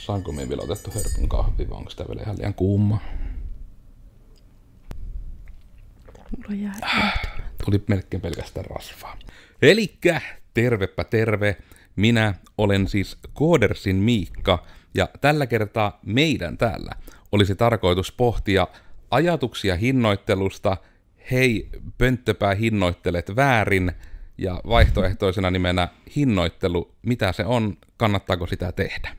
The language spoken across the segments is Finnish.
Saanko minä vielä otettu herkun kahvi vai onko tää vielä ihan liian kuuma? Mulla jää ah, Tuli melkein pelkästään rasvaa. Elikkä tervepä terve. Minä olen siis Koodersin Miikka ja tällä kertaa meidän täällä olisi tarkoitus pohtia ajatuksia hinnoittelusta, hei pönttöpää hinnoittelet väärin ja vaihtoehtoisena nimenä hinnoittelu, mitä se on, kannattaako sitä tehdä.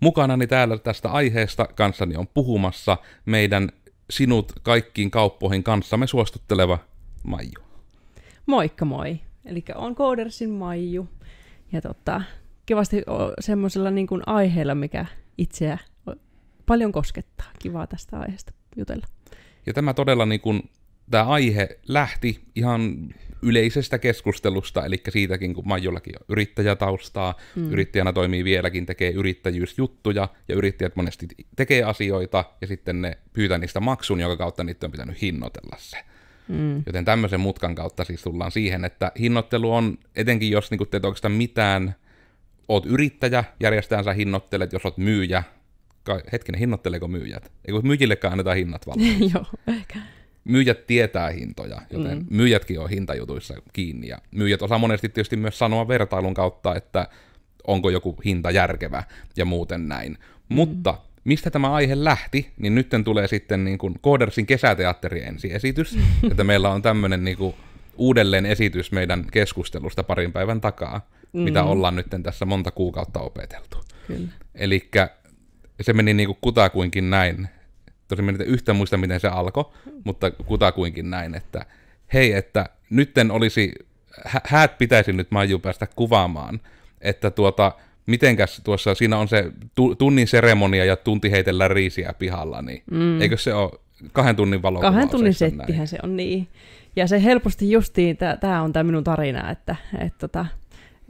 Mukanani täällä tästä aiheesta kanssani on puhumassa meidän sinut kaikkiin kauppoihin kanssamme suostutteleva Maiju. Moikka moi. Eli on Koodersin Maiju. Ja tota, kivasti semmoisella niin aiheella, mikä itseä paljon koskettaa. Kivaa tästä aiheesta jutella. Ja tämä todella niin kuin tämä aihe lähti ihan yleisestä keskustelusta, eli siitäkin, kun mä oon jollakin yrittäjätaustaa, mm. yrittäjänä toimii vieläkin, tekee yrittäjyysjuttuja, ja yrittäjät monesti tekee asioita, ja sitten ne pyytää niistä maksun, jonka kautta niitä on pitänyt hinnoitella se. Mm. Joten tämmöisen mutkan kautta siis tullaan siihen, että hinnoittelu on, etenkin jos niin teet oikeastaan mitään, oot yrittäjä, järjestään sä hinnoittelet, jos oot myyjä, hetkinen, hinnoitteleeko myyjät? Eikö myyjillekään anneta hinnat valmiiksi? Joo, ehkä myyjät tietää hintoja, joten mm. myyjätkin on hintajutuissa kiinni. Ja myyjät osaa monesti tietysti myös sanoa vertailun kautta, että onko joku hinta järkevä ja muuten näin. Mm. Mutta mistä tämä aihe lähti, niin nyt tulee sitten niin kuin Koodersin kesäteatterin ensiesitys, että meillä on tämmöinen niin kuin uudelleen esitys meidän keskustelusta parin päivän takaa, mm. mitä ollaan nyt tässä monta kuukautta opeteltu. Eli se meni niin kuin kutakuinkin näin, tosi mä yhtä muista, miten se alkoi, mutta kutakuinkin näin, että hei, että nytten olisi, hä- häät pitäisi nyt Maju päästä kuvaamaan, että tuota, mitenkäs tuossa, siinä on se tu- tunnin seremonia ja tunti heitellä riisiä pihalla, niin mm. eikö se ole kahden tunnin valokuvaus? Kahden tunnin settihän näin? se on, niin. Ja se helposti justiin, tämä on tämä minun tarina, että et, tota,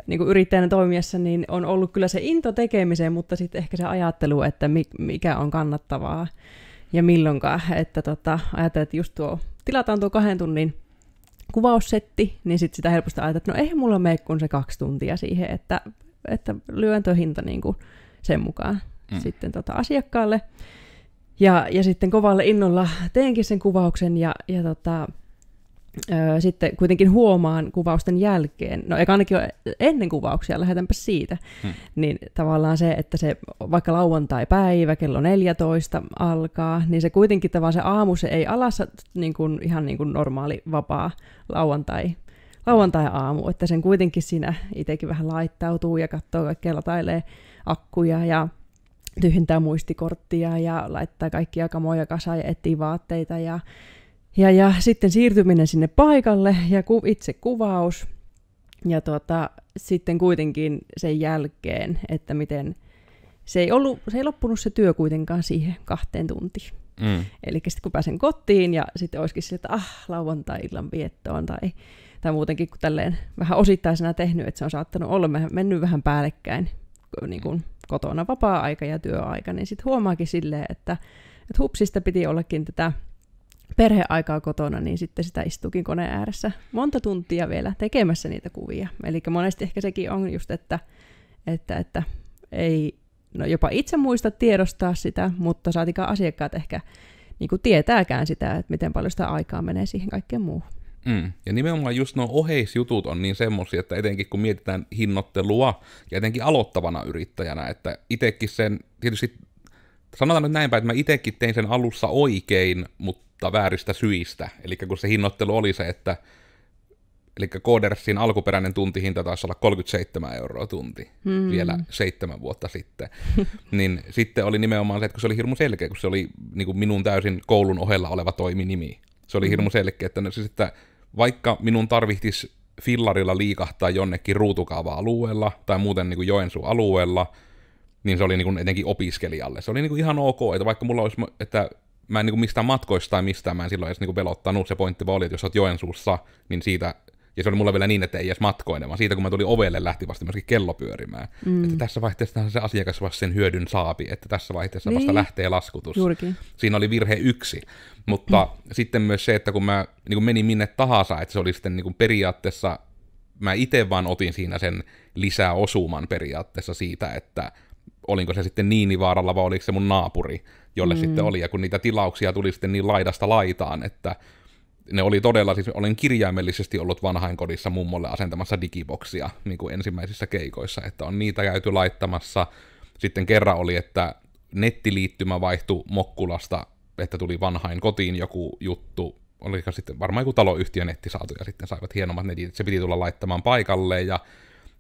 niin kuin yrittäjänä toimijassa, niin on ollut kyllä se into tekemiseen, mutta sitten ehkä se ajattelu, että mikä on kannattavaa ja milloinkaan. Että tota, ajattelin, että just tuo tilataan tuo kahden tunnin kuvaussetti, niin sitten sitä helposti ajatellaan, että no eihän mulla mene kuin se kaksi tuntia siihen, että, että lyön tuo hinta niin kuin sen mukaan mm. sitten tota asiakkaalle. Ja, ja sitten kovalle innolla teenkin sen kuvauksen ja, ja tota, sitten kuitenkin huomaan kuvausten jälkeen, no eikä ainakin ennen kuvauksia, lähetänpä siitä, hmm. niin tavallaan se, että se vaikka lauantai-päivä kello 14 alkaa, niin se kuitenkin tavallaan se aamu, se ei alassa niin kuin, ihan niin kuin normaali vapaa lauantai lauantai-aamu, että sen kuitenkin siinä itsekin vähän laittautuu ja katsoo kaikkea latailee akkuja ja tyhjentää muistikorttia ja laittaa kaikkia kamoja kasaan ja etsii vaatteita ja ja, ja sitten siirtyminen sinne paikalle ja ku, itse kuvaus. Ja tuota, sitten kuitenkin sen jälkeen, että miten se ei, ollut, se ei loppunut se työ kuitenkaan siihen kahteen tuntiin. Mm. Eli sitten kun pääsen kotiin ja sitten olisikin sille, että ah, lauantai-illan viettoon tai, tai muutenkin kun tälleen vähän osittaisena tehnyt, että se on saattanut olla mennyt vähän päällekkäin niin kuin kotona vapaa-aika ja työaika, niin sitten huomaakin silleen, että, että hupsista piti ollakin tätä perheaikaa kotona, niin sitten sitä istuukin koneen ääressä monta tuntia vielä tekemässä niitä kuvia. Eli monesti ehkä sekin on just, että, että, että ei no jopa itse muista tiedostaa sitä, mutta saatikaan asiakkaat ehkä niin kuin tietääkään sitä, että miten paljon sitä aikaa menee siihen kaikkeen muuhun. Mm. Ja nimenomaan just nuo oheisjutut on niin semmoisia, että etenkin kun mietitään hinnoittelua ja etenkin aloittavana yrittäjänä, että itsekin sen, tietysti sanotaan nyt näinpä, että mä itsekin tein sen alussa oikein, mutta mutta vääristä syistä. Eli kun se hinnoittelu oli se, että eli Codersin alkuperäinen tuntihinta taisi olla 37 euroa tunti hmm. vielä seitsemän vuotta sitten. niin sitten oli nimenomaan se, että kun se oli hirmu selkeä, kun se oli niin kuin minun täysin koulun ohella oleva toiminimi. Se oli hmm. hirmu selkeä, että, siis, että vaikka minun tarvitsisi fillarilla liikahtaa jonnekin ruutukaava-alueella tai muuten niin kuin Joensuun alueella, niin se oli niin kuin etenkin opiskelijalle. Se oli niin kuin ihan ok, että vaikka mulla olisi, että mä en niin kuin mistään matkoista tai mistään mä en silloin edes niin pelottanut. Se pointti vaan oli, että jos oot Joensuussa, niin siitä, ja se oli mulle vielä niin, että ei edes matkoine, vaan siitä kun mä tulin ovelle, lähti vasta myöskin kello pyörimään. Mm. Että tässä vaihteessa se asiakas vasta sen hyödyn saapi, että tässä vaihteessa niin. vasta lähtee laskutus. Juurikin. Siinä oli virhe yksi. Mutta mm. sitten myös se, että kun mä niin kuin menin minne tahansa, että se oli sitten niin kuin periaatteessa, mä itse vaan otin siinä sen lisää osuman periaatteessa siitä, että olinko se sitten Niinivaaralla vai oliko se mun naapuri, jolle mm. sitten oli, ja kun niitä tilauksia tuli sitten niin laidasta laitaan, että ne oli todella, siis olen kirjaimellisesti ollut vanhainkodissa mummolle asentamassa digiboksia niin kuin ensimmäisissä keikoissa, että on niitä käyty laittamassa. Sitten kerran oli, että nettiliittymä vaihtui Mokkulasta, että tuli vanhain kotiin joku juttu, oliko sitten varmaan joku taloyhtiön netti saatu, ja sitten saivat hienommat netit, se piti tulla laittamaan paikalle ja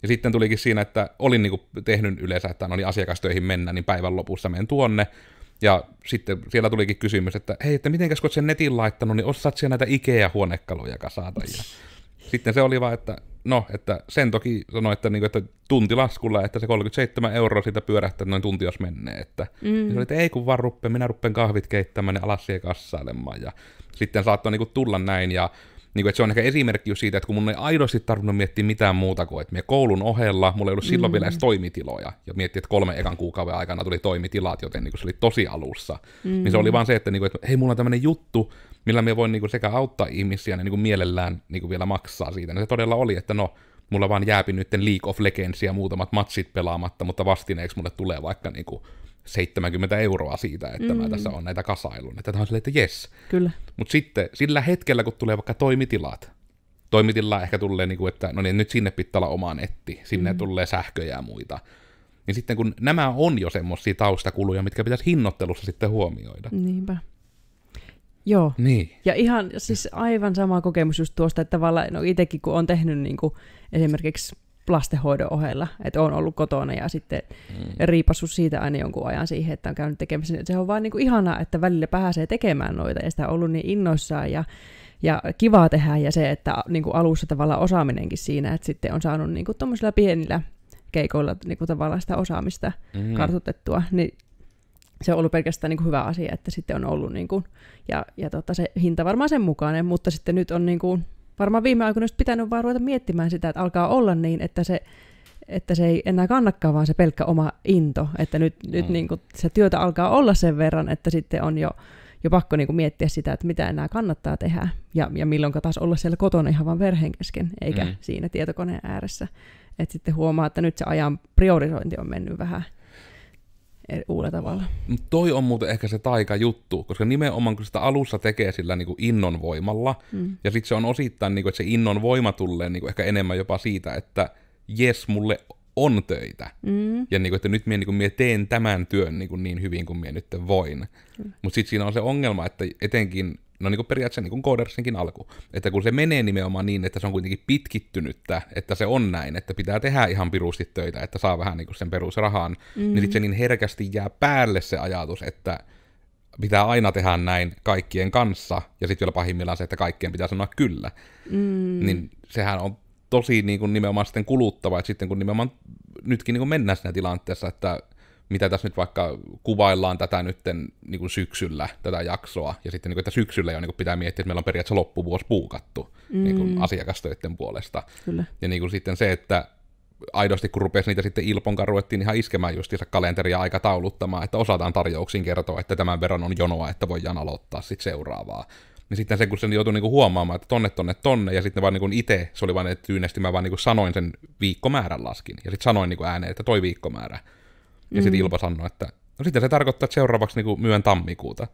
ja sitten tulikin siinä, että olin niin kuin tehnyt yleensä, että oli no niin, asiakastöihin mennä, niin päivän lopussa menen tuonne. Ja sitten siellä tulikin kysymys, että hei, että miten kun sen netin laittanut, niin osaat siellä näitä Ikea-huonekaluja kasata. Ja sitten se oli vaan, että no, että sen toki sanoi, että, niin kuin, että tuntilaskulla, että se 37 euroa siitä pyörähtää, noin tunti jos menee. Että, mm. niin se oli, että ei kun vaan ruppe, minä ruppen kahvit keittämään ja alas siihen kassailemaan. Ja sitten saattoi niin kuin, tulla näin ja niin kuin, että se on ehkä esimerkki siitä, että kun mun ei aidosti tarvinnut miettiä mitään muuta kuin, että me koulun ohella, mulla ei ollut silloin mm. vielä edes mm. toimitiloja, ja miettii, että kolme ekan kuukauden aikana tuli toimitilat, joten niin kuin se oli tosi alussa. Mm. Niin se oli mm. vaan se, että, niin kuin, että hei, mulla on tämmöinen juttu, millä me voin niin kuin sekä auttaa ihmisiä, niin kuin mielellään niin kuin vielä maksaa siitä. Ja no se todella oli, että no, mulla vaan jääpi nyt League of Legends ja muutamat matsit pelaamatta, mutta vastineeksi mulle tulee vaikka niin kuin 70 euroa siitä, että mm. mä tässä on näitä kasailun. Että tämä on silleen, että jes. Kyllä. Mutta sitten sillä hetkellä, kun tulee vaikka toimitilat, toimitilla ehkä tulee, niin kuin, että no niin, nyt sinne pitää olla oma netti, sinne mm. tulee sähköjä ja muita. Niin sitten kun nämä on jo semmoisia taustakuluja, mitkä pitäisi hinnoittelussa sitten huomioida. Niinpä. Joo. Niin. Ja ihan siis aivan sama kokemus just tuosta, että tavallaan no itsekin kun on tehnyt niin kuin esimerkiksi lastenhoidon ohella, että on ollut kotona ja sitten mm. riipassut siitä aina jonkun ajan siihen, että on käynyt tekemisen. Se on vaan niin kuin ihanaa, että välillä pääsee tekemään noita ja sitä on ollut niin innoissaan ja, ja kivaa tehdä ja se, että niin kuin alussa tavallaan osaaminenkin siinä, että sitten on saanut niin kuin tuommoisilla pienillä keikoilla niin kuin tavallaan sitä osaamista mm. kartoitettua, niin se on ollut pelkästään niin kuin hyvä asia, että sitten on ollut niin kuin, ja, ja tota, se hinta varmaan sen mukainen, mutta sitten nyt on niin kuin varmaan viime aikoina olisi pitänyt vaan ruveta miettimään sitä, että alkaa olla niin, että se, että se ei enää kannakaan vaan se pelkkä oma into, että nyt, mm. nyt niin kuin se työtä alkaa olla sen verran, että sitten on jo, jo pakko niin kuin miettiä sitä, että mitä enää kannattaa tehdä ja, ja milloin taas olla siellä kotona ihan vaan verheen kesken, eikä mm. siinä tietokoneen ääressä. Että sitten huomaa, että nyt se ajan priorisointi on mennyt vähän uudella tavalla. Toi on muuten ehkä se taikajuttu, koska nimenomaan kun sitä alussa tekee sillä niin kuin innon voimalla, mm. ja sitten se on osittain, niin kuin, että se innon voima tulee niin kuin ehkä enemmän jopa siitä, että jes, mulle on töitä. Mm. Ja niin kuin, että nyt minä, niin kuin, teen tämän työn niin, kuin niin hyvin kuin minä nyt voin. Mm. Mutta sitten siinä on se ongelma, että etenkin no niin kuin periaatteessa niin kuin koodersinkin alku. Että kun se menee nimenomaan niin, että se on kuitenkin pitkittynyttä, että se on näin, että pitää tehdä ihan pirusti töitä, että saa vähän niin kuin sen perusrahan, niin mm. niin sitten se niin herkästi jää päälle se ajatus, että pitää aina tehdä näin kaikkien kanssa, ja sitten vielä pahimmillaan se, että kaikkien pitää sanoa kyllä. Mm. Niin sehän on tosi niin kuin nimenomaan sitten kuluttava, että sitten kun nimenomaan nytkin niin kuin mennään siinä tilanteessa, että mitä tässä nyt vaikka kuvaillaan tätä nyt niin kuin syksyllä, tätä jaksoa, ja sitten niin kuin, että syksyllä jo niin kuin pitää miettiä, että meillä on periaatteessa loppuvuosi puukattu mm. niin kuin mm. asiakastöiden puolesta. Kyllä. Ja niin kuin sitten se, että aidosti kun rupesi niitä sitten Ilponkaan ruvettiin ihan iskemään justiinsa kalenteria aikatauluttamaan, että osataan tarjouksiin kertoa, että tämän verran on jonoa, että voidaan aloittaa sitten seuraavaa. Niin sitten se, kun sen joutui niinku huomaamaan, että tonne, tonne, tonne, ja sitten vaan niinku itse, se oli vain, että tyynesti mä vaan niinku sanoin sen viikkomäärän laskin, ja sitten sanoin niinku ääneen, että toi viikkomäärä. Ja sitten mm. Ilpo sanoi, että no sitten se tarkoittaa, että seuraavaksi niin myön tammikuuta.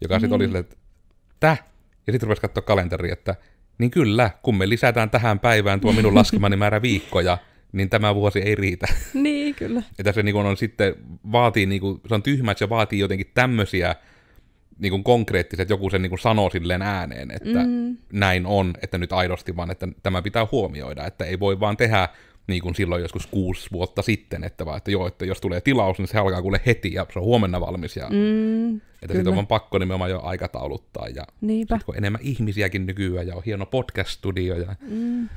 Joka mm. sitten oli silleen, että täh? Ja sitten rupesi katsoa kalenteri, että niin kyllä, kun me lisätään tähän päivään tuo minun laskemani määrä viikkoja, niin tämä vuosi ei riitä. Niin, kyllä. Että se niin on sitten, vaatii, niin kuin, se on tyhmä, että se vaatii jotenkin tämmöisiä niin kuin konkreettiset, että joku sen niin kuin sanoo silleen ääneen, että mm. näin on, että nyt aidosti vaan, että tämä pitää huomioida, että ei voi vaan tehdä niin kuin silloin joskus kuusi vuotta sitten, että vaan, että joo, että jos tulee tilaus, niin se alkaa kuule heti ja se on huomenna valmis. Ja, mm, että sitten on pakko nimenomaan jo aikatauluttaa. Ja Niinpä. Sit, kun on enemmän ihmisiäkin nykyään ja on hieno podcast-studio. Ja, mm.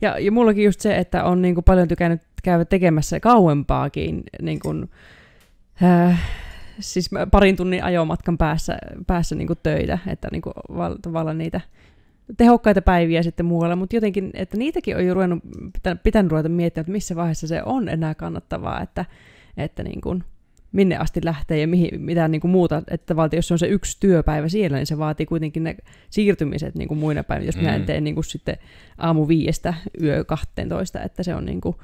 ja, ja mullakin just se, että on niin kuin paljon tykännyt käydä tekemässä kauempaakin niin kuin, äh, siis parin tunnin ajomatkan päässä, päässä niin kuin töitä, että niin kuin, tavallaan niitä tehokkaita päiviä sitten muualla, mutta jotenkin, että niitäkin on jo ruvennut, pitänyt, pitänyt ruveta miettimään, että missä vaiheessa se on enää kannattavaa, että, että niin kuin, minne asti lähtee ja mihin, mitään niin kuin muuta, että valti, jos se on se yksi työpäivä siellä, niin se vaatii kuitenkin ne siirtymiset niin kuin muina päivinä, jos mm. minä en mm. tee niin kuin sitten aamu viiestä yö 12, että se on niin kuin,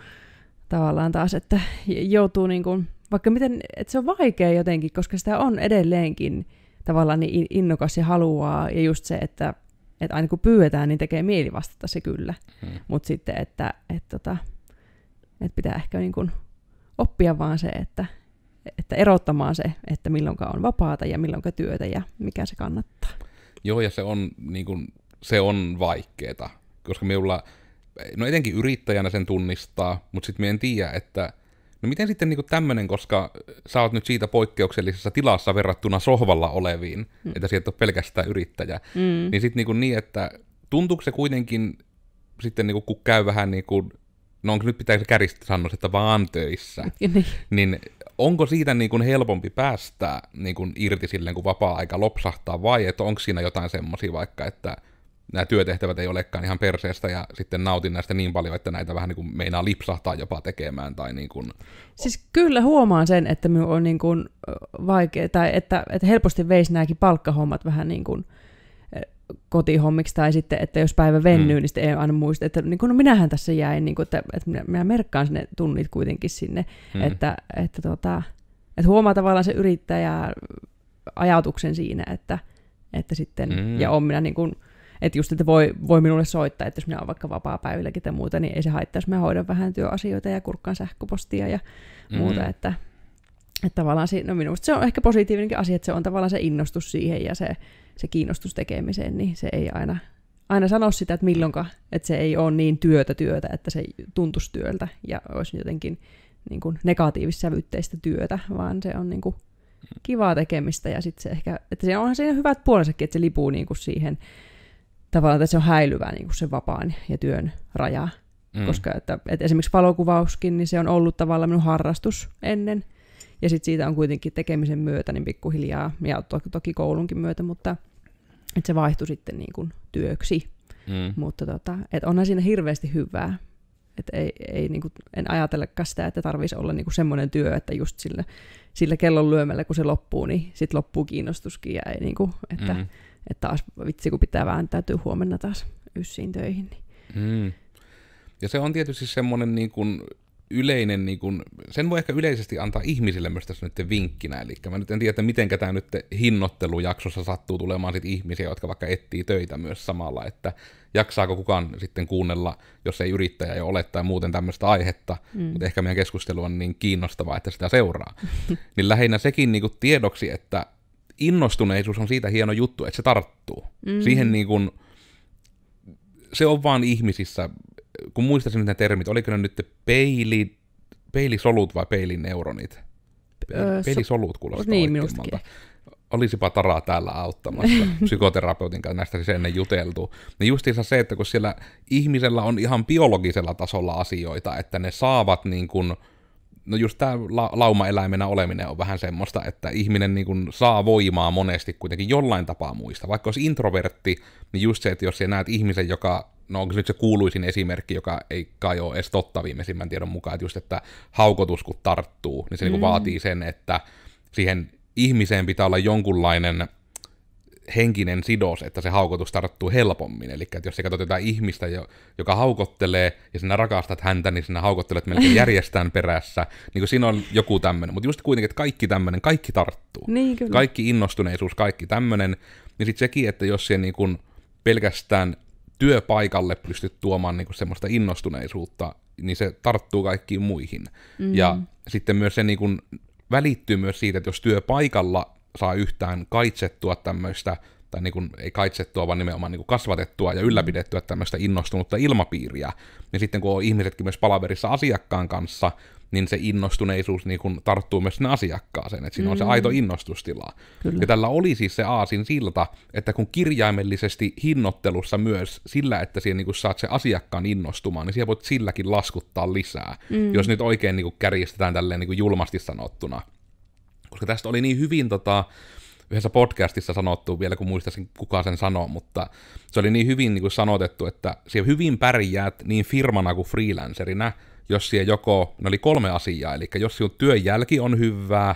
tavallaan taas, että joutuu niin kuin, vaikka miten, että se on vaikea jotenkin, koska sitä on edelleenkin tavallaan niin innokas ja haluaa, ja just se, että että aina kun pyydetään, niin tekee mieli vastata se kyllä. Hmm. Mutta sitten, että et, tota, et pitää ehkä niin kun oppia vaan se, että, että erottamaan se, että milloin on vapaata ja milloin työtä ja mikä se kannattaa. Joo, ja se on, niin kun se on vaikeeta, koska minulla, no etenkin yrittäjänä sen tunnistaa, mutta sitten minä en tiedä, että – No miten sitten niin tämmöinen, koska sä oot nyt siitä poikkeuksellisessa tilassa verrattuna sohvalla oleviin, mm. että sieltä on pelkästään yrittäjä, mm. niin sitten niin, niin, että tuntuuko se kuitenkin sitten niin kuin, kun käy vähän niin kuin, no onko nyt pitäisi käristä sanoa, että vaan töissä, niin. niin onko siitä niin kuin helpompi päästä niin kuin irti silleen, kun vapaa-aika lopsahtaa, vai että onko siinä jotain semmoisia vaikka, että nämä työtehtävät ei olekaan ihan perseestä ja sitten nautin näistä niin paljon, että näitä vähän niin kuin meinaa lipsahtaa jopa tekemään. Tai niin kuin... Siis kyllä huomaan sen, että minun on niin kuin vaikea, tai että, että helposti veisi nämäkin palkkahommat vähän niin kuin kotihommiksi tai sitten, että jos päivä vennyy, mm. niin sitten ei aina muista, että niin kuin no minähän tässä jäin, niin kuin että, että minä, minä merkkaan ne tunnit kuitenkin sinne, mm. että, että, tota, että huomaa tavallaan se yrittäjä ajatuksen siinä, että, että sitten, mm. ja on minä niin kuin että just, että voi, voi minulle soittaa, että jos minä olen vaikka vapaa-päivilläkin tai muuta, niin ei se haittaa, jos mä hoidan vähän työasioita ja kurkkaan sähköpostia ja muuta, mm-hmm. että, että tavallaan se, no minusta se on ehkä positiivinenkin asia, että se on tavallaan se innostus siihen ja se, se kiinnostus tekemiseen, niin se ei aina, aina sano sitä, että milloinka, että se ei ole niin työtä työtä, että se tuntuisi työltä ja olisi jotenkin niin kuin negatiivissävytteistä työtä, vaan se on niin kuin kivaa tekemistä ja sitten se ehkä, että se onhan siinä hyvät puolensakin, että se lipuu niin kuin siihen tavallaan tässä on häilyvää niin kuin se vapaan ja työn raja. Mm. Koska että, että esimerkiksi valokuvauskin, niin se on ollut tavallaan minun harrastus ennen. Ja sitten siitä on kuitenkin tekemisen myötä niin pikkuhiljaa, ja to, toki koulunkin myötä, mutta että se vaihtui sitten niin kuin työksi. Mm. Mutta tota, että onhan siinä hirveästi hyvää. että ei, ei niin kuin, en ajatellakaan sitä, että tarvitsisi olla niin kuin semmoinen työ, että just sillä, sillä kellon lyömällä, kun se loppuu, niin sitten loppuu kiinnostuskin ja ei niin kuin, että... Mm että taas vitsi, kun pitää vähän, täytyy huomenna taas yssiin töihin. Niin. Mm. Ja se on tietysti semmoinen niin kuin yleinen, niin kuin, sen voi ehkä yleisesti antaa ihmisille myös tässä nyt vinkkinä, eli mä nyt en tiedä, että miten tämä nyt hinnoittelujaksossa sattuu tulemaan sit ihmisiä, jotka vaikka etsii töitä myös samalla, että jaksaako kukaan sitten kuunnella, jos ei yrittäjä jo ole tai muuten tämmöistä aihetta, mm. mutta ehkä meidän keskustelu on niin kiinnostavaa, että sitä seuraa. niin lähinnä sekin niin tiedoksi, että innostuneisuus on siitä hieno juttu, että se tarttuu. Mm. Siihen niin kuin, se on vaan ihmisissä, kun muistaisin ne termit, oliko ne nyt peili, peilisolut vai peilineuronit? Öö, peilisolut kuulostaa niin, oikeammalta. Olisipa Taraa täällä auttamassa psykoterapeutin kanssa, näistä siis ennen juteltu. Niin justiinsa se, että kun siellä ihmisellä on ihan biologisella tasolla asioita, että ne saavat niin kuin – no just tämä la- laumaeläimenä oleminen on vähän semmoista, että ihminen niin kun saa voimaa monesti kuitenkin jollain tapaa muista. Vaikka olisi introvertti, niin just se, että jos sä näet ihmisen, joka, no onko se nyt se kuuluisin esimerkki, joka ei kai ole edes totta viimeisimmän tiedon mukaan, että just, että haukotus kun tarttuu, niin se niin mm. niin vaatii sen, että siihen ihmiseen pitää olla jonkunlainen henkinen sidos, että se haukotus tarttuu helpommin. Eli että jos sä katsot jotain ihmistä, joka haukottelee, ja sinä rakastat häntä, niin sinä haukottelet melkein järjestään perässä. Niin kuin siinä on joku tämmöinen. Mutta just kuitenkin, että kaikki tämmöinen, kaikki tarttuu. Niin, kyllä. Kaikki innostuneisuus, kaikki tämmöinen. Niin sitten sekin, että jos se niin kun pelkästään työpaikalle pystyt tuomaan niin semmoista innostuneisuutta, niin se tarttuu kaikkiin muihin. Mm. Ja sitten myös se niin kuin välittyy myös siitä, että jos työpaikalla saa yhtään kaitsettua tämmöistä, tai niin kuin, ei kaitsettua, vaan nimenomaan niin kuin kasvatettua ja ylläpidettyä tämmöistä innostunutta ilmapiiriä. Ja niin sitten kun on ihmisetkin myös palaverissa asiakkaan kanssa, niin se innostuneisuus niin kuin tarttuu myös sinne asiakkaaseen, että siinä mm. on se mm. aito innostustila. Kyllä. Ja tällä oli siis se aasin silta, että kun kirjaimellisesti hinnoittelussa myös sillä, että siihen niin kuin saat se asiakkaan innostumaan, niin siellä voit silläkin laskuttaa lisää, mm. jos nyt oikein niin kuin kärjistetään tälleen niin kuin julmasti sanottuna koska tästä oli niin hyvin tota, yhdessä podcastissa sanottu vielä, kun muistaisin kuka sen sanoo, mutta se oli niin hyvin niin kuin sanotettu, että siellä hyvin pärjäät niin firmana kuin freelancerina, jos siellä joko, ne oli kolme asiaa, eli jos sinun työn jälki on hyvää,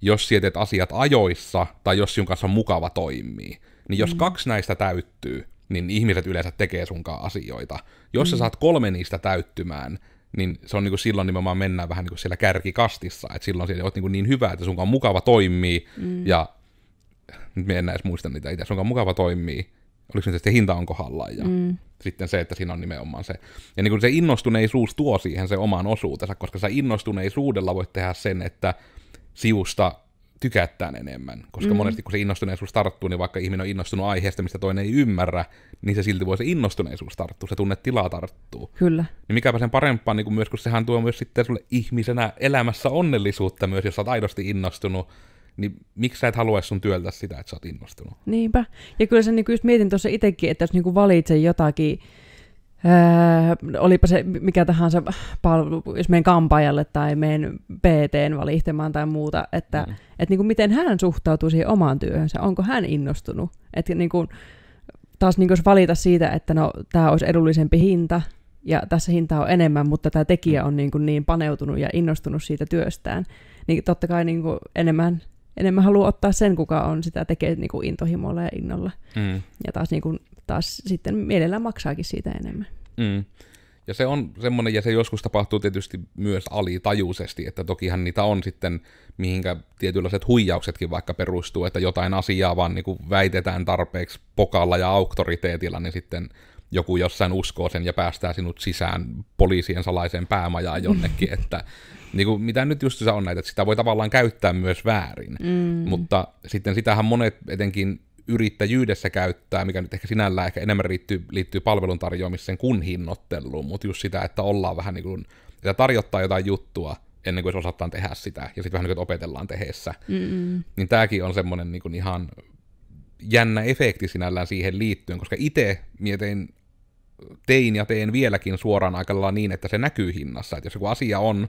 jos sinä teet asiat ajoissa, tai jos sinun kanssa on mukava toimii. Niin jos mm. kaksi näistä täyttyy, niin ihmiset yleensä tekee sunkaan asioita. Jos mm. sä saat kolme niistä täyttymään, niin se on niin kuin silloin nimenomaan mennään vähän niin kuin siellä kärkikastissa, että silloin siellä olet niin, kuin niin hyvä, että sunkaan mukava toimii, mm. ja nyt me en enää edes muista niitä itse, sunkaan mukava toimii, oliko se, se hinta on kohdallaan, ja mm. sitten se, että siinä on nimenomaan se, ja niin kuin se innostuneisuus tuo siihen se oman osuutensa, koska sä innostuneisuudella voit tehdä sen, että siusta tykättään enemmän, koska mm. monesti kun se innostuneisuus tarttuu, niin vaikka ihminen on innostunut aiheesta, mistä toinen ei ymmärrä, niin se silti voi se innostuneisuus tarttua, se tunne tilaa tarttuu. Kyllä. Niin mikäpä sen parempaa, niin kuin myös, kun sehän tuo myös sitten sulle ihmisenä elämässä onnellisuutta myös, jos sä oot aidosti innostunut, niin miksi sä et halua sun työltä sitä, että sä oot innostunut? Niinpä. Ja kyllä sen niin just mietin tuossa itsekin, että jos niin valitsen jotakin, Öö, olipa se mikä tahansa palvelu, jos menen kampaajalle tai menen PTn valihtemaan tai muuta, että mm. et niin kuin miten hän suhtautuu siihen omaan työhönsä, onko hän innostunut. Että niin kuin, taas niin valita siitä, että no tämä olisi edullisempi hinta ja tässä hinta on enemmän, mutta tämä tekijä mm. on niin, kuin niin paneutunut ja innostunut siitä työstään, niin totta kai niin kuin enemmän, enemmän haluaa ottaa sen, kuka on sitä tekee niin kuin intohimolla ja innolla. Mm. Ja taas, niin kuin, taas sitten mielellään maksaakin siitä enemmän. Mm. Ja se on semmoinen, ja se joskus tapahtuu tietysti myös alitajuisesti, että tokihan niitä on sitten, mihinkä tietynlaiset huijauksetkin vaikka perustuu, että jotain asiaa vaan niin kuin väitetään tarpeeksi pokalla ja auktoriteetilla, niin sitten joku jossain uskoo sen ja päästää sinut sisään poliisien salaiseen päämajaan jonnekin, että niin kuin, mitä nyt just on näitä, että sitä voi tavallaan käyttää myös väärin, mm. mutta sitten sitähän monet etenkin yrittäjyydessä käyttää, mikä nyt ehkä sinällään ehkä enemmän liittyy, liittyy palvelun tarjoamiseen kuin hinnoitteluun, mutta just sitä, että ollaan vähän niin kuin, että tarjottaa jotain juttua ennen kuin osataan tehdä sitä, ja sitten vähän niin kuin opetellaan tehessä. Mm-mm. Niin tämäkin on semmoinen niin ihan jännä efekti sinällään siihen liittyen, koska itse mietin tein ja teen vieläkin suoraan aikalla niin, että se näkyy hinnassa. Että jos joku asia on,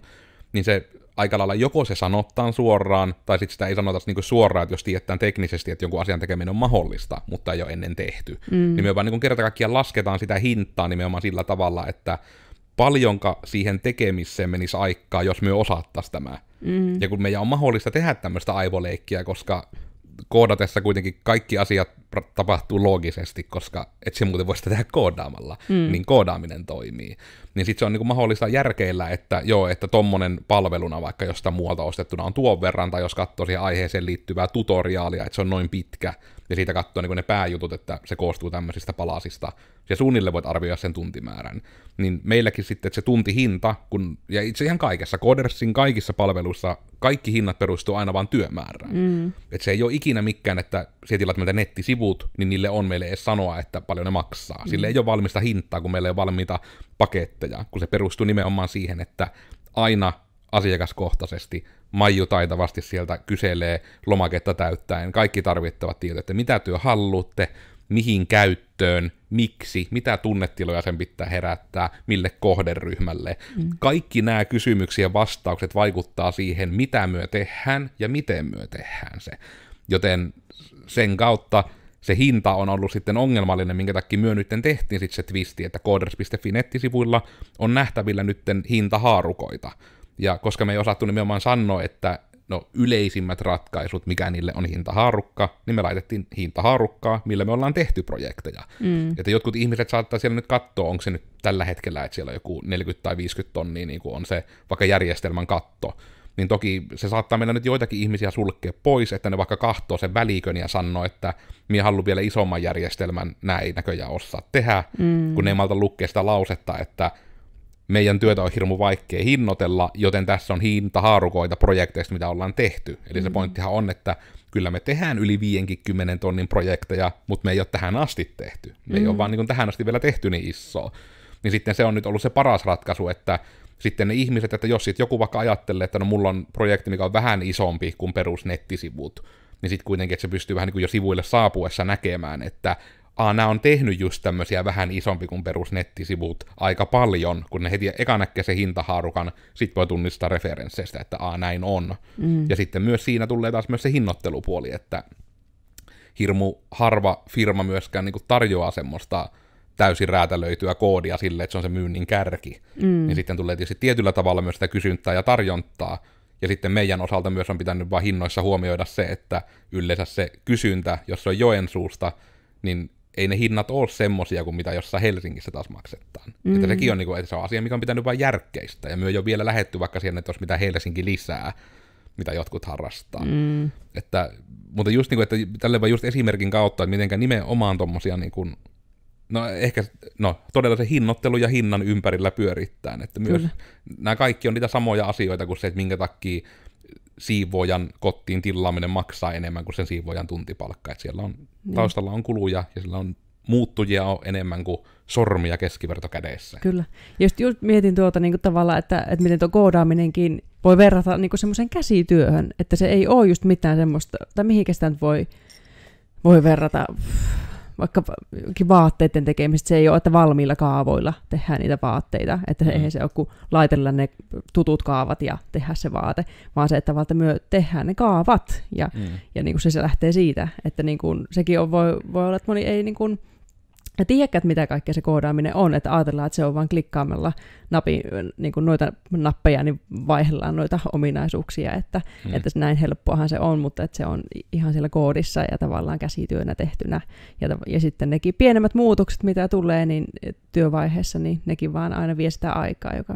niin se aika lailla joko se sanottaan suoraan, tai sitten sitä ei sanota niin suoraan, että jos tietää teknisesti, että jonkun asian tekeminen on mahdollista, mutta ei ole ennen tehty. Mm. vaan niin kerta kaikkiaan lasketaan sitä hintaa nimenomaan sillä tavalla, että paljonka siihen tekemiseen menisi aikaa, jos me osattaisiin tämä. Mm. Ja kun meidän on mahdollista tehdä tämmöistä aivoleikkiä, koska koodatessa kuitenkin kaikki asiat tapahtuu loogisesti, koska et se muuten voi sitä tehdä koodaamalla, mm. niin koodaaminen toimii. Niin sitten se on niinku mahdollista järkeillä, että joo, että tommonen palveluna vaikka josta muualta ostettuna on tuon verran, tai jos katsoo siihen aiheeseen liittyvää tutoriaalia, että se on noin pitkä, ja siitä katsoa niin ne pääjutut, että se koostuu tämmöisistä palasista, ja suunnille voit arvioida sen tuntimäärän. Niin meilläkin sitten että se tuntihinta, kun, ja itse ihan kaikessa, Codersin kaikissa palveluissa kaikki hinnat perustuu aina vain työmäärään. Mm. Et se ei ole ikinä mikään, että se tilat meiltä nettisivut, niin niille on meille edes sanoa, että paljon ne maksaa. Sille mm. ei ole valmista hintaa, kun meillä ei ole valmiita paketteja, kun se perustuu nimenomaan siihen, että aina asiakaskohtaisesti. Maiju taitavasti sieltä kyselee lomaketta täyttäen kaikki tarvittavat tiedot, että mitä työ hallutte, mihin käyttöön, miksi, mitä tunnetiloja sen pitää herättää, mille kohderyhmälle. Mm. Kaikki nämä ja vastaukset vaikuttaa siihen, mitä myö tehdään ja miten myö tehdään se. Joten sen kautta se hinta on ollut sitten ongelmallinen, minkä takia myö nytten tehtiin sitten se twisti, että coders.fi nettisivuilla on nähtävillä nytten hintahaarukoita. haarukoita ja koska me ei osattu nimenomaan sanoa, että no yleisimmät ratkaisut, mikä niille on hintahaarukka, niin me laitettiin hintahaarukkaa, millä me ollaan tehty projekteja. Mm. Että jotkut ihmiset saattaa siellä nyt katsoa, onko se nyt tällä hetkellä, että siellä on joku 40 tai 50 tonnia niin kuin on se vaikka järjestelmän katto, niin toki se saattaa meillä nyt joitakin ihmisiä sulkea pois, että ne vaikka kahtoo sen välikön ja sanoo, että minä haluan vielä isomman järjestelmän, näin näköjään osaa tehdä, mm. kun ne ei malta lukea sitä lausetta, että meidän työtä on hirmu vaikea hinnoitella, joten tässä on hintahaarukoita projekteista, mitä ollaan tehty. Eli mm. se pointtihan on, että kyllä me tehdään yli 50 tonnin projekteja, mutta me ei ole tähän asti tehty. Me mm. ei ole mm. vaan niin tähän asti vielä tehty niin isoa. Niin sitten se on nyt ollut se paras ratkaisu, että sitten ne ihmiset, että jos sit joku vaikka ajattelee, että no mulla on projekti, mikä on vähän isompi kuin perusnettisivut, niin sitten kuitenkin, että se pystyy vähän niin kuin jo sivuille saapuessa näkemään, että aa, nämä on tehnyt just tämmöisiä vähän isompi kuin perusnettisivut aika paljon, kun ne heti eka näkee se hintahaarukan, sit voi tunnistaa referensseistä, että aa, näin on. Mm. Ja sitten myös siinä tulee taas myös se hinnoittelupuoli, että hirmu harva firma myöskään niin tarjoaa semmoista täysin räätälöityä koodia sille, että se on se myynnin kärki. Mm. Niin sitten tulee tietysti tietyllä tavalla myös sitä kysyntää ja tarjontaa, ja sitten meidän osalta myös on pitänyt vain hinnoissa huomioida se, että yleensä se kysyntä, jos se on Joensuusta, niin ei ne hinnat ole semmosia kuin mitä jossain Helsingissä taas maksetaan. Mm. Että sekin on, niin kuin, että se on asia, mikä on pitänyt vain järkeistä. Ja myö jo vielä lähetty vaikka siihen, että olisi mitä Helsinki lisää, mitä jotkut harrastaa. Mm. Että, mutta just niin kuin, että tälle vaan just esimerkin kautta, että miten nimenomaan tuommoisia niin No ehkä, no todella se hinnoittelu ja hinnan ympärillä pyörittää, että myös Kyllä. nämä kaikki on niitä samoja asioita kuin se, että minkä takia siivojan kotiin tilaaminen maksaa enemmän kuin sen siivojan tuntipalkka, että siellä on, niin. taustalla on kuluja ja siellä on muuttujia on enemmän kuin sormia keskiverto kädessä. Kyllä. Ja just, just mietin tuota niin kuin tavallaan, että, että miten tuo koodaaminenkin voi verrata niin kuin semmoiseen käsityöhön, että se ei ole just mitään semmoista, tai mihinkä sitä voi, voi verrata vaikka vaatteiden tekemistä, se ei ole, että valmiilla kaavoilla tehdään niitä vaatteita, että mm. eihän se ole, kuin laitella ne tutut kaavat ja tehdä se vaate, vaan se, että valta myö tehdään ne kaavat, ja, mm. ja niin kuin se, se lähtee siitä, että niin kuin, sekin on, voi, voi olla, että moni ei niin kuin, ja että mitä kaikkea se koodaaminen on, että ajatellaan, että se on vain klikkaamalla napi, niin kuin noita nappeja, niin vaihdellaan noita ominaisuuksia, että, mm. että näin helppoahan se on, mutta että se on ihan siellä koodissa ja tavallaan käsityönä tehtynä. Ja, ja sitten nekin pienemmät muutokset, mitä tulee niin työvaiheessa, niin nekin vaan aina vie sitä aikaa, joka,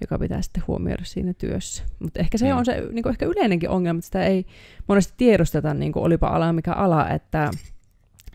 joka pitää sitten huomioida siinä työssä. Mutta ehkä se mm. on se niin kuin ehkä yleinenkin ongelma, että sitä ei monesti tiedosteta, niin kuin olipa ala mikä ala, että,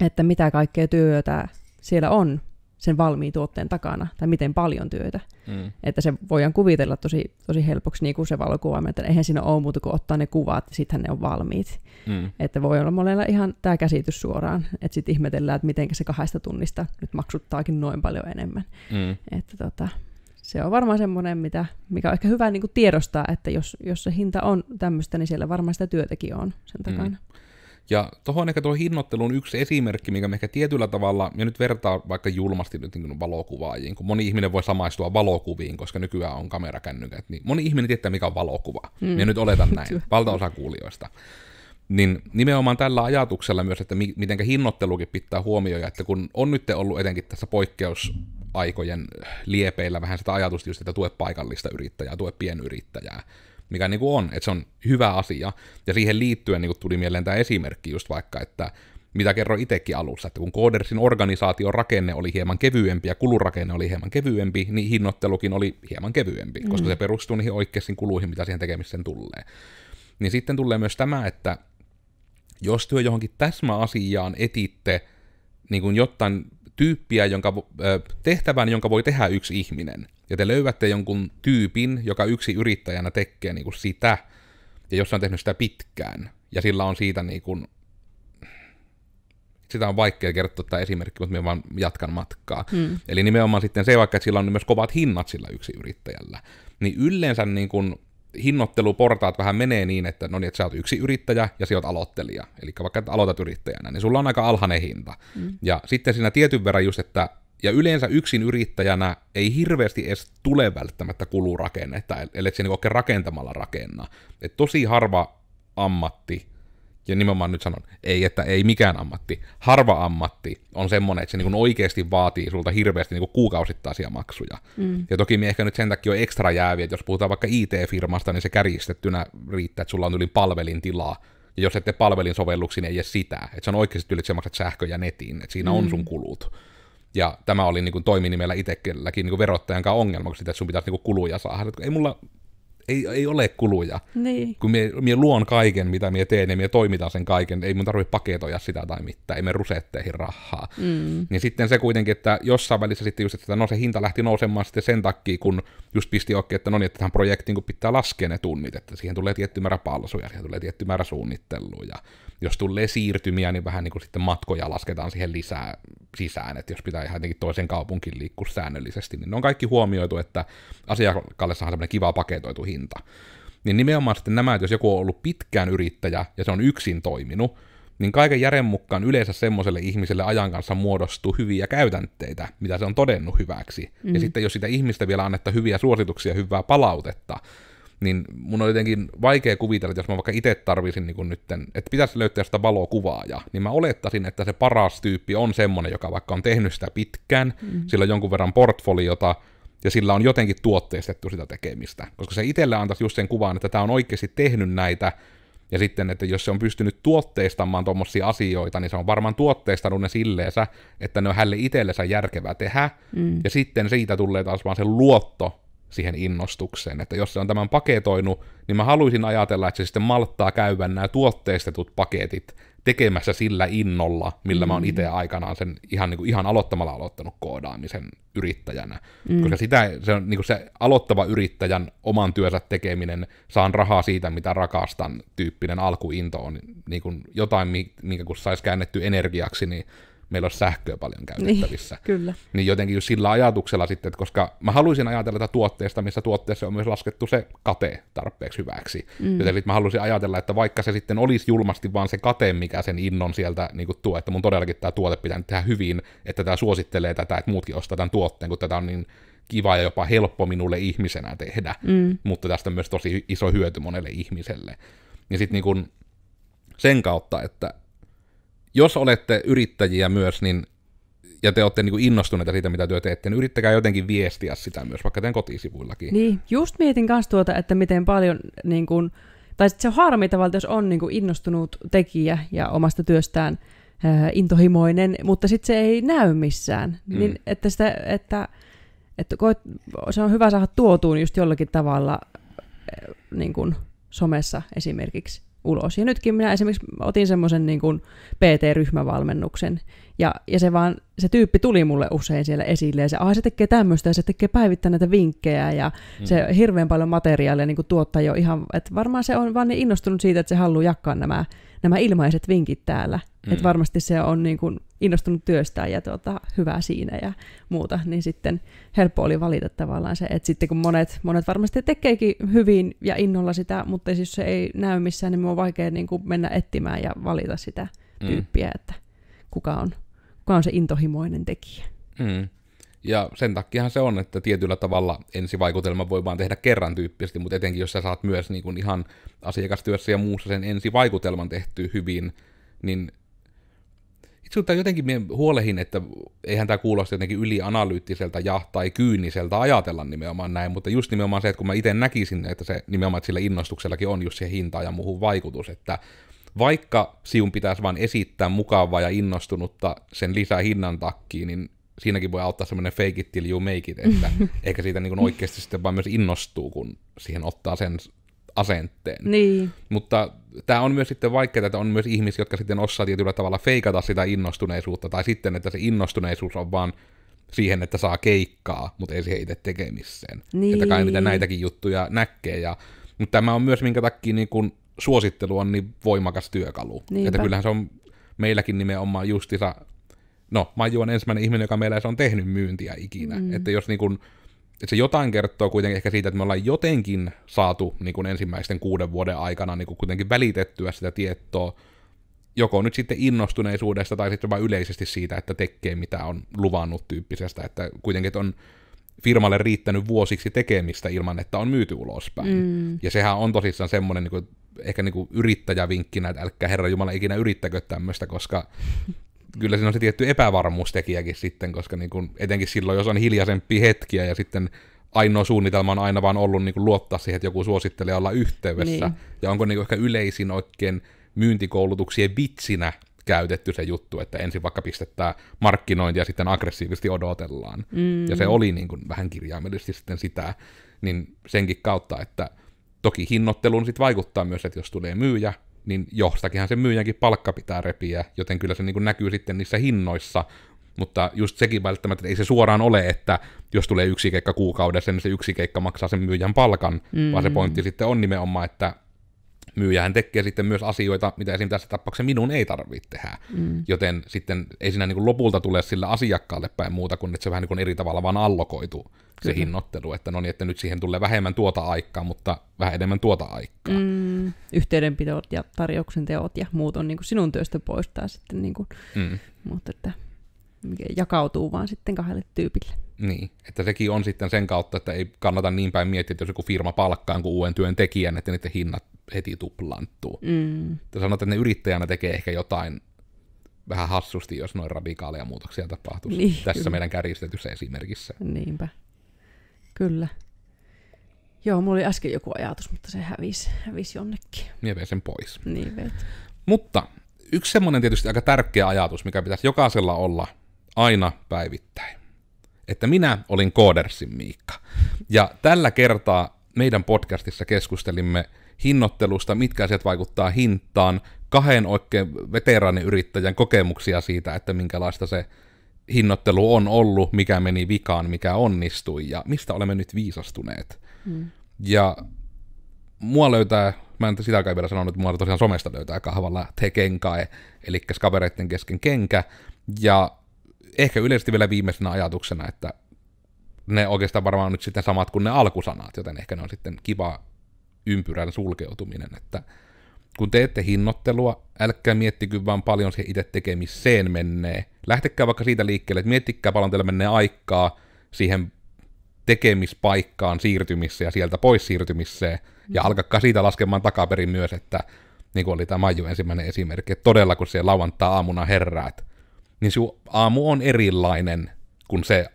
että mitä kaikkea työtä siellä on sen valmiin tuotteen takana, tai miten paljon työtä. Mm. Että se voidaan kuvitella tosi, tosi helpoksi, niin kuin se valokuva, että eihän siinä ole muuta kuin ottaa ne kuvat, ja sittenhän ne on valmiit. Mm. Että voi olla molella ihan tämä käsitys suoraan, että sitten ihmetellään, että miten se kahdesta tunnista nyt maksuttaakin noin paljon enemmän. Mm. Että tota, se on varmaan semmoinen, mitä, mikä on ehkä hyvä niin kuin tiedostaa, että jos, jos se hinta on tämmöistä, niin siellä varmaan sitä työtäkin on sen mm. takana. Mm. Ja tuohon ehkä tuohon hinnoitteluun yksi esimerkki, mikä me ehkä tietyllä tavalla, ja nyt vertaa vaikka julmasti nyt niin valokuvaajiin, kun moni ihminen voi samaistua valokuviin, koska nykyään on kamerakännykät, niin moni ihminen tietää, mikä on valokuva. Mm. Ja nyt oletan näin, valtaosa kuulijoista. Niin nimenomaan tällä ajatuksella myös, että mi- miten hinnoittelukin pitää huomioida, että kun on nyt ollut etenkin tässä poikkeus aikojen liepeillä vähän sitä ajatusta just, että tue paikallista yrittäjää, tue pienyrittäjää, mikä niin kuin on, että se on hyvä asia. Ja siihen liittyen niin kuin tuli mieleen tämä esimerkki just vaikka, että mitä kerroin itsekin alussa, että kun Koodersin organisaation rakenne oli hieman kevyempi ja kulurakenne oli hieman kevyempi, niin hinnoittelukin oli hieman kevyempi, mm. koska se perustuu niihin oikeisiin kuluihin, mitä siihen tekemiseen tulee. Niin sitten tulee myös tämä, että jos työ johonkin täsmäasiaan etitte niin kuin jotain tyyppiä, jonka, tehtävän, jonka voi tehdä yksi ihminen. Ja te löydätte jonkun tyypin, joka yksi yrittäjänä tekee niin kuin sitä, ja jos on tehnyt sitä pitkään, ja sillä on siitä niin kuin, sitä on vaikea kertoa tämä esimerkki, mutta minä vaan jatkan matkaa. Mm. Eli nimenomaan sitten se, vaikka että sillä on myös kovat hinnat sillä yksi yrittäjällä, niin yleensä niin kuin hinnoitteluportaat vähän menee niin, että no niin, että sä oot yksi yrittäjä ja sä oot aloittelija. Eli vaikka aloitat yrittäjänä, niin sulla on aika alhainen hinta. Mm. Ja sitten siinä tietyn verran just, että ja yleensä yksin yrittäjänä ei hirveästi edes tule välttämättä kulurakennetta, ellei se niinku oikein rakentamalla rakenna. Et tosi harva ammatti ja nimenomaan nyt sanon, ei, että ei mikään ammatti, harva ammatti on semmoinen, että se niin oikeasti vaatii sulta hirveästi niin kuukausittaisia maksuja. Mm. Ja toki me ehkä nyt sen takia on ekstra jääviä, että jos puhutaan vaikka IT-firmasta, niin se kärjistettynä riittää, että sulla on yli palvelin tilaa, ja jos ette palvelin sovelluksiin, ei edes sitä. Että se on oikeasti yli, että maksat sähkö ja netin, että siinä mm. on sun kulut. Ja tämä oli niin toiminimellä itsekin niin verottajan kanssa ongelma, kun sitä, että sun pitäisi niin kuluja saada. Ei mulla ei, ei ole kuluja. Niin. Kun mie, mie luon kaiken, mitä mie teen, ja mie toimitan sen kaiken, ei mun tarvitse paketoja sitä tai mitään, ei me rusetteihin rahaa. Mm. Niin sitten se kuitenkin, että jossain välissä sitten just, että no se hinta lähti nousemaan sitten sen takia, kun just pisti oikein, että no niin, että tähän projektiin kun pitää laskea ne tunnit, että siihen tulee tietty määrä palsuja, siihen tulee tietty määrä suunnittelua, ja jos tulee siirtymiä, niin vähän niin kuin sitten matkoja lasketaan siihen lisää sisään, että jos pitää ihan jotenkin toisen kaupunkiin liikkua säännöllisesti, niin ne on kaikki huomioitu, että asiakkaalle saadaan semmoinen kiva paketoitu hinta, hinta. Niin nimenomaan sitten nämä, että jos joku on ollut pitkään yrittäjä ja se on yksin toiminut, niin kaiken järjen mukaan yleensä semmoiselle ihmiselle ajan kanssa muodostuu hyviä käytänteitä, mitä se on todennut hyväksi. Mm. Ja sitten jos sitä ihmistä vielä annetta hyviä suosituksia, hyvää palautetta, niin mun on jotenkin vaikea kuvitella, että jos mä vaikka itse tarvisin niin nytten, että pitäisi löytää sitä valokuvaajaa, niin mä olettaisin, että se paras tyyppi on semmoinen, joka vaikka on tehnyt sitä pitkään, mm. sillä on jonkun verran portfoliota, ja sillä on jotenkin tuotteistettu sitä tekemistä. Koska se itselle antaisi just sen kuvan, että tämä on oikeasti tehnyt näitä, ja sitten, että jos se on pystynyt tuotteistamaan tuommoisia asioita, niin se on varmaan tuotteistanut ne silleensä, että ne on hälle itsellensä järkevää tehdä, mm. ja sitten siitä tulee taas vaan se luotto siihen innostukseen. Että jos se on tämän paketoinut, niin mä haluaisin ajatella, että se sitten malttaa käydä nämä tuotteistetut paketit tekemässä sillä innolla, millä mm. mä oon mm. itse aikanaan sen ihan, niin kuin, ihan aloittamalla aloittanut koodaamisen yrittäjänä. Mm. Koska sitä, se, on, niin kuin se aloittava yrittäjän oman työnsä tekeminen, saan rahaa siitä, mitä rakastan, tyyppinen alkuinto on niin kuin jotain, minkä kun saisi käännetty energiaksi, niin meillä olisi sähköä paljon käytettävissä. Niin, kyllä. Niin jotenkin just sillä ajatuksella sitten, että koska mä haluaisin ajatella tätä tuotteesta, missä tuotteessa on myös laskettu se kate tarpeeksi hyväksi. Mm. Joten mä haluaisin ajatella, että vaikka se sitten olisi julmasti vaan se kate, mikä sen innon sieltä niin kuin tuo, että mun todellakin tämä tuote pitää tehdä hyvin, että tämä suosittelee tätä, että muutkin ostaa tämän tuotteen, kun tätä on niin kiva ja jopa helppo minulle ihmisenä tehdä, mm. mutta tästä on myös tosi iso hyöty monelle ihmiselle. Ja sitten niin sen kautta, että jos olette yrittäjiä myös, niin ja te olette niin kuin innostuneita siitä, mitä työ teette, niin yrittäkää jotenkin viestiä sitä myös, vaikka teidän kotisivuillakin. Niin, just mietin myös tuota, että miten paljon, niin kuin, tai sitten se on harmi tavallaan, jos on niin kuin innostunut tekijä ja omasta työstään äh, intohimoinen, mutta sitten se ei näy missään. Mm. Niin, että sitä, että, että koet, se on hyvä saada tuotuun just jollakin tavalla äh, niin kuin somessa esimerkiksi ulos. Ja nytkin minä esimerkiksi otin semmoisen niin kuin PT-ryhmävalmennuksen, ja, ja se, vaan, se tyyppi tuli mulle usein siellä esille, ja se, se tekee tämmöistä, ja se tekee päivittäin näitä vinkkejä, ja mm. se hirveän paljon materiaalia niin kuin tuottaa jo ihan, että varmaan se on vaan niin innostunut siitä, että se haluaa jakaa nämä nämä ilmaiset vinkit täällä. Mm. Että varmasti se on niin kuin innostunut työstään ja tuota, hyvää siinä ja muuta, niin sitten helppo oli valita tavallaan se, että sitten kun monet, monet varmasti tekeekin hyvin ja innolla sitä, mutta siis jos se ei näy missään, niin on vaikea niin kuin mennä etsimään ja valita sitä mm. tyyppiä, mm. että kuka on, kuka on se intohimoinen tekijä. Mm. Ja sen takiahan se on, että tietyllä tavalla ensivaikutelma voi vaan tehdä kerran tyyppisesti, mutta etenkin jos sä saat myös niin kuin ihan asiakastyössä ja muussa sen ensivaikutelman tehty hyvin, niin itse jotenkin mie huolehin, että eihän tämä kuulosta jotenkin ylianalyyttiseltä ja tai kyyniseltä ajatella nimenomaan näin, mutta just nimenomaan se, että kun mä itse näkisin, että se nimenomaan että sillä innostuksellakin on just se hinta ja muuhun vaikutus, että vaikka siun pitäisi vain esittää mukavaa ja innostunutta sen lisää hinnan takkiin, niin siinäkin voi auttaa semmoinen fake it till you make it, että ehkä siitä niin oikeasti sitten vaan myös innostuu, kun siihen ottaa sen asenteen. Niin. Mutta tämä on myös sitten vaikeaa, että on myös ihmisiä, jotka sitten osaa tietyllä tavalla feikata sitä innostuneisuutta, tai sitten, että se innostuneisuus on vaan siihen, että saa keikkaa, mutta ei siihen itse tekemiseen. Niin. Että kai niin. niitä näitäkin juttuja näkee. Ja, mutta tämä on myös, minkä takia niin kun suosittelu on niin voimakas työkalu. Niinpä. Että kyllähän se on meilläkin nimenomaan justissa no, Maju on ensimmäinen ihminen, joka meillä on tehnyt myyntiä ikinä. Mm. Että jos niin kuin, että se jotain kertoo kuitenkin ehkä siitä, että me ollaan jotenkin saatu niin kuin ensimmäisten kuuden vuoden aikana niin kuin kuitenkin välitettyä sitä tietoa, joko nyt sitten innostuneisuudesta tai sitten vain yleisesti siitä, että tekee mitä on luvannut tyyppisestä, että kuitenkin että on firmalle riittänyt vuosiksi tekemistä ilman, että on myyty ulospäin. Mm. Ja sehän on tosissaan semmoinen niin kuin, ehkä niin kuin yrittäjävinkkinä, että älkää herra Jumala ikinä yrittäkö tämmöistä, koska kyllä siinä on se tietty epävarmuustekijäkin sitten, koska niin kun, etenkin silloin, jos on hiljaisempi hetkiä ja sitten ainoa suunnitelma on aina vaan ollut niin kuin luottaa siihen, että joku suosittelee olla yhteydessä. Niin. Ja onko niin ehkä yleisin oikein myyntikoulutuksien vitsinä käytetty se juttu, että ensin vaikka pistetään markkinointia ja sitten aggressiivisesti odotellaan. Mm. Ja se oli niin kuin vähän kirjaimellisesti sitten sitä, niin senkin kautta, että toki hinnoitteluun sitten vaikuttaa myös, että jos tulee myyjä, niin jostakinhan se myyjänkin palkka pitää repiä, joten kyllä se niin kuin näkyy sitten niissä hinnoissa, mutta just sekin välttämättä, että ei se suoraan ole, että jos tulee yksi keikka kuukaudessa, niin se yksi keikka maksaa sen myyjän palkan, mm. vaan se mm. pointti sitten on nimenomaan, että myyjähän tekee sitten myös asioita, mitä esim. tässä tapauksessa minun ei tarvitse tehdä. Mm. Joten sitten ei siinä niin lopulta tule sillä asiakkaalle päin muuta kuin, että se vähän niin kuin eri tavalla vaan allokoitu se hinnoittelu, että no niin, että nyt siihen tulee vähemmän tuota aikaa, mutta vähän enemmän tuota aikaa. Mm yhteydenpidot ja tarjouksen teot ja muut on niin kuin sinun työstä poistaa sitten, niin kuin, mm. mutta että jakautuu vaan sitten kahdelle tyypille. Niin, että sekin on sitten sen kautta, että ei kannata niin päin miettiä, että jos joku firma palkkaa jonkun uuden työntekijän, että niiden hinnat heti tuplantuu. Mm. Sanotaan, että ne yrittäjänä tekee ehkä jotain vähän hassusti, jos noin radikaaleja muutoksia tapahtuisi niin, tässä kyllä. meidän kärjistetyssä esimerkissä. Niinpä, kyllä. Joo, mulla oli äsken joku ajatus, mutta se hävisi, hävisi jonnekin. Niin vei sen pois. Niin vei. Mutta yksi semmoinen tietysti aika tärkeä ajatus, mikä pitäisi jokaisella olla aina päivittäin. Että minä olin Koodersin Miikka. Ja tällä kertaa meidän podcastissa keskustelimme hinnoittelusta, mitkä asiat vaikuttaa hintaan, kahden oikein veteraaniyrittäjän kokemuksia siitä, että minkälaista se hinnoittelu on ollut, mikä meni vikaan, mikä onnistui ja mistä olemme nyt viisastuneet. Mm. Ja mua löytää, mä en sitäkään vielä sanonut, mutta mua tosiaan somesta löytää kahvalla te kenkae, eli kavereiden kesken kenkä. Ja ehkä yleisesti vielä viimeisenä ajatuksena, että ne oikeastaan varmaan on nyt sitten samat kuin ne alkusanat, joten ehkä ne on sitten kiva ympyrän sulkeutuminen, että kun teette hinnoittelua, älkää miettikö vaan paljon se itse tekemiseen menee. Lähtekää vaikka siitä liikkeelle, että miettikää paljon teillä menee aikaa siihen tekemispaikkaan siirtymissä ja sieltä pois siirtymiseen, ja mm. alkaa siitä laskemaan takaperin myös, että niin kuin oli tämä Maju ensimmäinen esimerkki, että todella kun siellä lauantaa aamuna herraat, niin sun aamu on erilainen kuin se,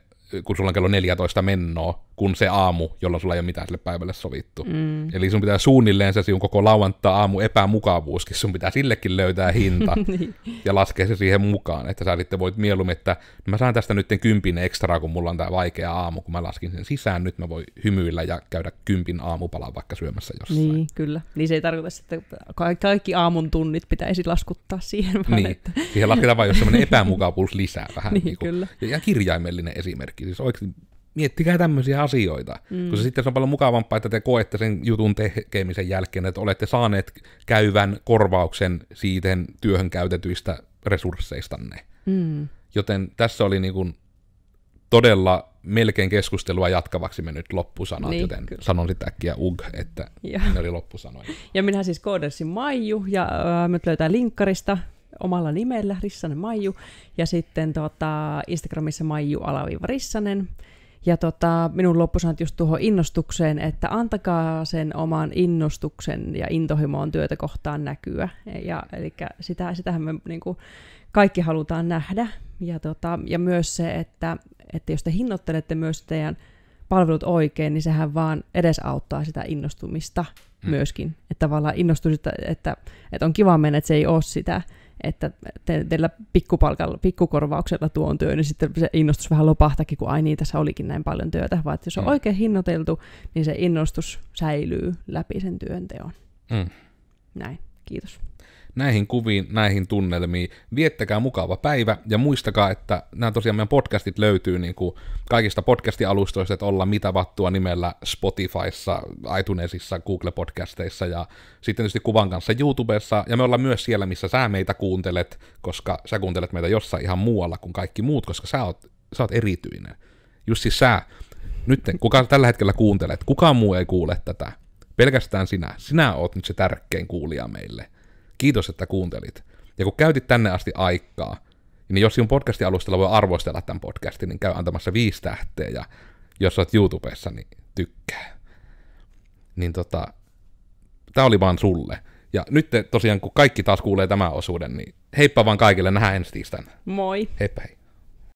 kun sulla on kello 14 mennoo, kuin se aamu, jolloin sulla ei ole mitään sille päivälle sovittu. Mm. Eli sun pitää suunnilleen se sinun koko lauantaa-aamu epämukavuuskin, sun pitää sillekin löytää hinta niin. ja laskea se siihen mukaan, että sä sitten voit mieluummin, että mä saan tästä nyt kympin ekstraa, kun mulla on tämä vaikea aamu, kun mä laskin sen sisään, nyt mä voin hymyillä ja käydä kympin aamupalaa vaikka syömässä jossain. Niin, kyllä. Niin se ei tarkoita, että kaikki aamun tunnit pitäisi laskuttaa siihen vaan, niin. että... Siihen lasketaan vain, jos semmoinen epämukavuus lisää vähän. niin, niin kuin. kyllä. Ja kirjaimellinen esimerkki, siis oikein miettikää tämmöisiä asioita, mm. koska sitten se on paljon mukavampaa, että te koette sen jutun tekemisen jälkeen, että olette saaneet käyvän korvauksen siitä työhön käytetyistä resursseistanne. Mm. Joten tässä oli niin kuin todella melkein keskustelua jatkavaksi mennyt loppusanat, niin, joten kyllä. sanon sitä äkkiä ug, että ja. ne oli loppusanoja. Ja minä siis koodersin Maiju, ja äh, me löytää linkkarista omalla nimellä Rissanen Maiju, ja sitten tota, Instagramissa Maiju Alaviiva Rissanen, ja tota, minun loppusanat just tuohon innostukseen, että antakaa sen oman innostuksen ja intohimoon työtä kohtaan näkyä. Ja, eli sitä, sitähän me niin kuin, kaikki halutaan nähdä. Ja, tota, ja myös se, että, että jos te hinnoittelette myös teidän palvelut oikein, niin sehän vaan edesauttaa sitä innostumista mm. myöskin. Että tavallaan innostuu että, että on kiva mennä, että se ei ole sitä että te, teillä pikkupalkalla, pikkukorvauksella tuo on työ, niin sitten se innostus vähän lopahtakin, kun ai niin, tässä olikin näin paljon työtä, vaan että jos on mm. oikein hinnoiteltu, niin se innostus säilyy läpi sen työnteon. Mm. Näin, kiitos näihin kuviin, näihin tunnelmiin. Viettäkää mukava päivä ja muistakaa, että nämä tosiaan meidän podcastit löytyy niin kuin kaikista podcastialustoista, että olla mitä vattua nimellä Spotifyssa, iTunesissa, Google Podcasteissa ja sitten tietysti kuvan kanssa YouTubessa. Ja me ollaan myös siellä, missä sä meitä kuuntelet, koska sä kuuntelet meitä jossain ihan muualla kuin kaikki muut, koska sä oot, sä oot erityinen. Just siis sä, nyt kuka tällä hetkellä kuuntelet, kukaan muu ei kuule tätä. Pelkästään sinä. Sinä oot nyt se tärkein kuulija meille. Kiitos, että kuuntelit. Ja kun käytit tänne asti aikaa, niin jos sinun podcastin alustalla voi arvostella tämän podcastin, niin käy antamassa viisi tähteä, ja jos olet YouTubessa, niin tykkää. Niin tota, tämä oli vaan sulle. Ja nyt te, tosiaan, kun kaikki taas kuulee tämän osuuden, niin heippa vaan kaikille, nähdään ensi tiistaina. Moi. Heippa hei.